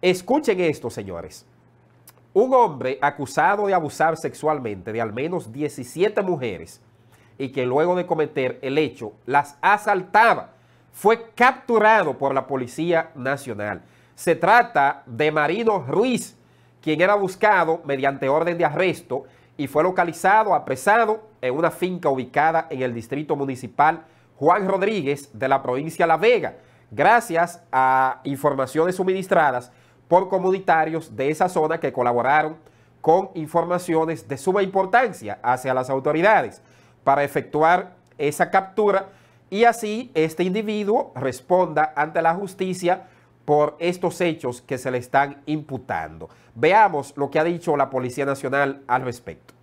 Escuchen esto, señores. Un hombre acusado de abusar sexualmente de al menos 17 mujeres y que luego de cometer el hecho las asaltaba, fue capturado por la Policía Nacional. Se trata de Marino Ruiz, quien era buscado mediante orden de arresto y fue localizado, apresado en una finca ubicada en el distrito municipal Juan Rodríguez de la provincia La Vega gracias a informaciones suministradas por comunitarios de esa zona que colaboraron con informaciones de suma importancia hacia las autoridades para efectuar esa captura y así este individuo responda ante la justicia por estos hechos que se le están imputando. Veamos lo que ha dicho la Policía Nacional al respecto.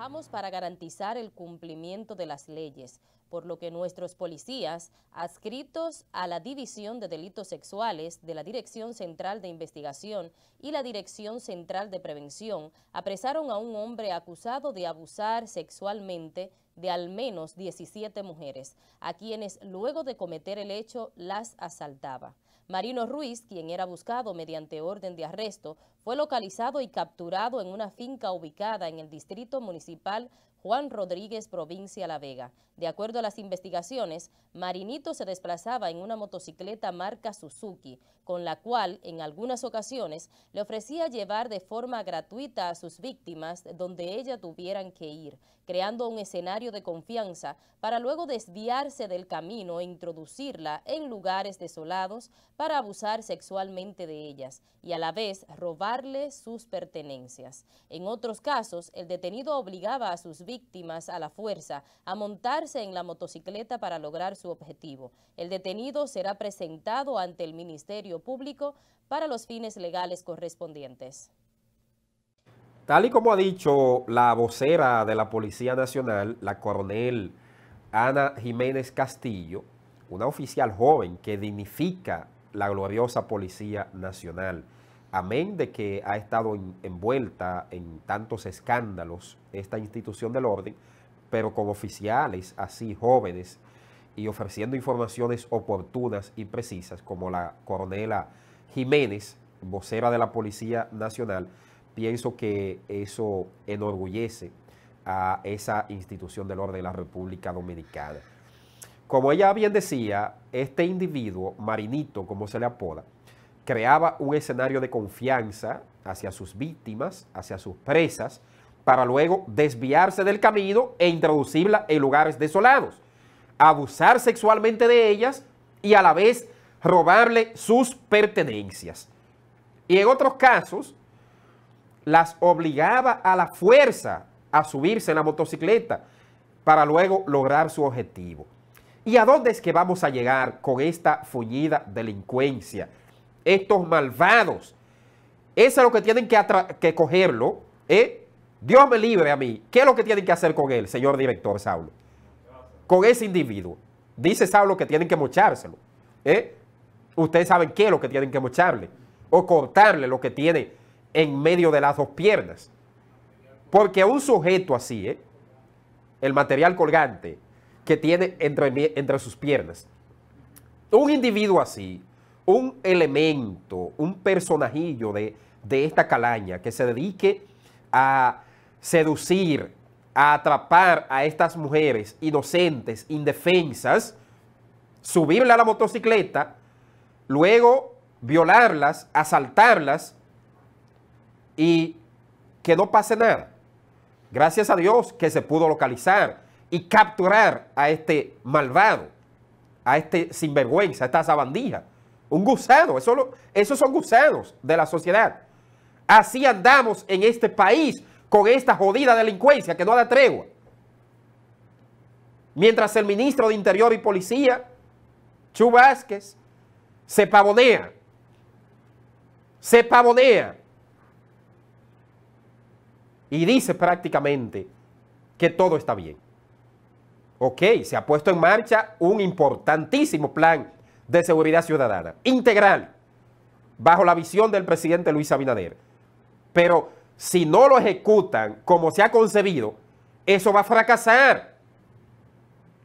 Trabajamos para garantizar el cumplimiento de las leyes, por lo que nuestros policías, adscritos a la División de Delitos Sexuales de la Dirección Central de Investigación y la Dirección Central de Prevención, apresaron a un hombre acusado de abusar sexualmente de al menos 17 mujeres, a quienes luego de cometer el hecho las asaltaba. Marino Ruiz, quien era buscado mediante orden de arresto, fue localizado y capturado en una finca ubicada en el distrito municipal Juan Rodríguez, provincia La Vega. De acuerdo a las investigaciones, Marinito se desplazaba en una motocicleta marca Suzuki, con la cual en algunas ocasiones le ofrecía llevar de forma gratuita a sus víctimas donde ellas tuvieran que ir, creando un escenario de confianza para luego desviarse del camino e introducirla en lugares desolados para abusar sexualmente de ellas y a la vez robarle sus pertenencias. En otros casos, el detenido obligaba a sus víctimas víctimas a la fuerza a montarse en la motocicleta para lograr su objetivo. El detenido será presentado ante el Ministerio Público para los fines legales correspondientes. Tal y como ha dicho la vocera de la Policía Nacional, la coronel Ana Jiménez Castillo, una oficial joven que dignifica la gloriosa Policía Nacional amén de que ha estado envuelta en tantos escándalos esta institución del orden, pero con oficiales así jóvenes y ofreciendo informaciones oportunas y precisas, como la coronela Jiménez, vocera de la Policía Nacional, pienso que eso enorgullece a esa institución del orden de la República Dominicana. Como ella bien decía, este individuo, Marinito, como se le apoda, creaba un escenario de confianza hacia sus víctimas, hacia sus presas, para luego desviarse del camino e introducirla en lugares desolados, abusar sexualmente de ellas y a la vez robarle sus pertenencias. Y en otros casos, las obligaba a la fuerza a subirse en la motocicleta para luego lograr su objetivo. ¿Y a dónde es que vamos a llegar con esta fuñida delincuencia estos malvados. Eso es lo que tienen que, cogerlo. ¿eh? Dios me libre a mí. ¿Qué es lo que tienen que hacer con él, señor director Saulo? Con ese individuo. Dice Saulo que tienen que mochárselo. ¿eh? Ustedes saben qué es lo que tienen que mocharle. O cortarle lo que tiene en medio de las dos piernas. Porque un sujeto así, ¿eh? el material colgante que tiene entre, entre sus piernas, un individuo así, un elemento, un personajillo de, esta calaña que se dedique a seducir, a atrapar a estas mujeres inocentes, indefensas, subirle a la motocicleta, luego violarlas, asaltarlas y que no pase nada. Gracias a Dios que se pudo localizar y capturar a este malvado, a este sinvergüenza, a esta sabandija. Un gusano, esos son gusanos de la sociedad. Así andamos en este país con esta jodida delincuencia que no da tregua. Mientras el ministro de Interior y Policía, Chu Vázquez, se pavonea. Se pavonea. Y dice prácticamente que todo está bien. Ok, se ha puesto en marcha un importantísimo plan de seguridad ciudadana, integral, bajo la visión del presidente Luis Abinader. Pero si no lo ejecutan como se ha concebido, eso va a fracasar.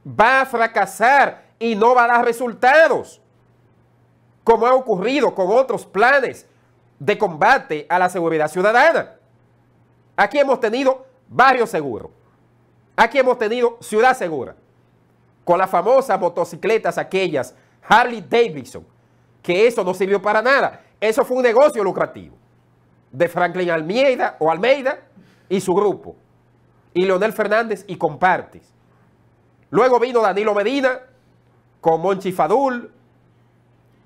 Va a fracasar y no va a dar resultados, como ha ocurrido con otros planes de combate a la seguridad ciudadana. Aquí hemos tenido barrio seguro. Aquí hemos tenido ciudad segura. Con las famosas motocicletas aquellas Harley Davidson, que eso no sirvió para nada. Eso fue un negocio lucrativo de Franklin Almeida o Almeida y su grupo. Y Leonel Fernández y compartes. Luego vino Danilo Medina con Monchi Fadul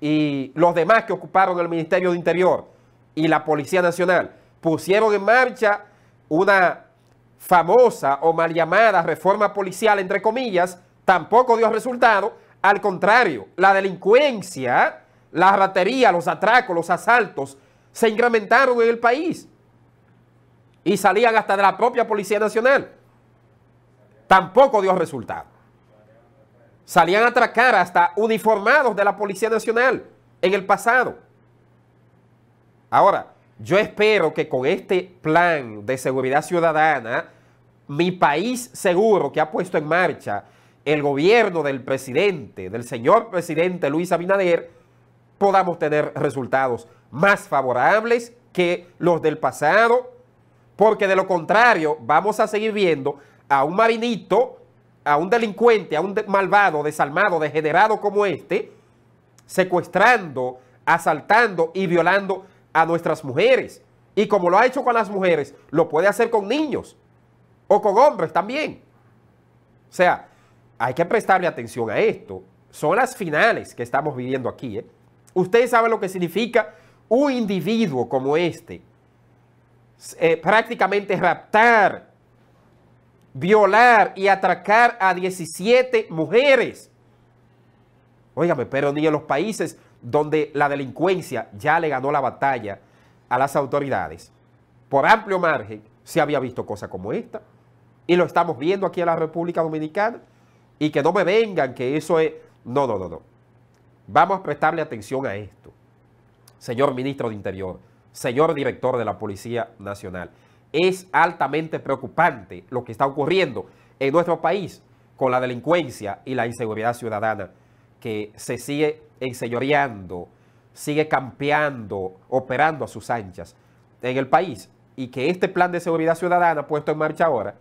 y los demás que ocuparon el Ministerio de Interior y la Policía Nacional. Pusieron en marcha una famosa o mal llamada reforma policial, entre comillas, tampoco dio resultado al contrario, la delincuencia, la ratería, los atracos, los asaltos se incrementaron en el país y salían hasta de la propia Policía Nacional. Tampoco dio resultado. Salían a atracar hasta uniformados de la Policía Nacional en el pasado. Ahora, yo espero que con este plan de seguridad ciudadana, mi país seguro que ha puesto en marcha el gobierno del presidente, del señor presidente Luis Abinader, podamos tener resultados más favorables que los del pasado, porque de lo contrario vamos a seguir viendo a un marinito, a un delincuente, a un malvado, desalmado, degenerado como este, secuestrando, asaltando y violando a nuestras mujeres. Y como lo ha hecho con las mujeres, lo puede hacer con niños o con hombres también. O sea, hay que prestarle atención a esto. Son las finales que estamos viviendo aquí. ¿eh? Ustedes saben lo que significa un individuo como este. Eh, prácticamente raptar, violar y atracar a 17 mujeres. Óigame, pero ni en los países donde la delincuencia ya le ganó la batalla a las autoridades, por amplio margen, se había visto cosas como esta. Y lo estamos viendo aquí en la República Dominicana. Y que no me vengan que eso es... No, no, no, no. Vamos a prestarle atención a esto. Señor ministro de Interior, señor director de la Policía Nacional, es altamente preocupante lo que está ocurriendo en nuestro país con la delincuencia y la inseguridad ciudadana que se sigue enseñoreando, sigue campeando, operando a sus anchas en el país y que este plan de seguridad ciudadana puesto en marcha ahora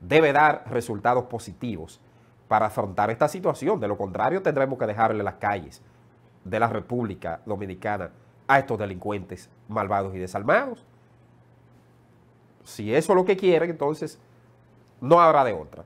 debe dar resultados positivos para afrontar esta situación. De lo contrario, tendremos que dejarle las calles de la República Dominicana a estos delincuentes malvados y desalmados. Si eso es lo que quieren, entonces no habrá de otra.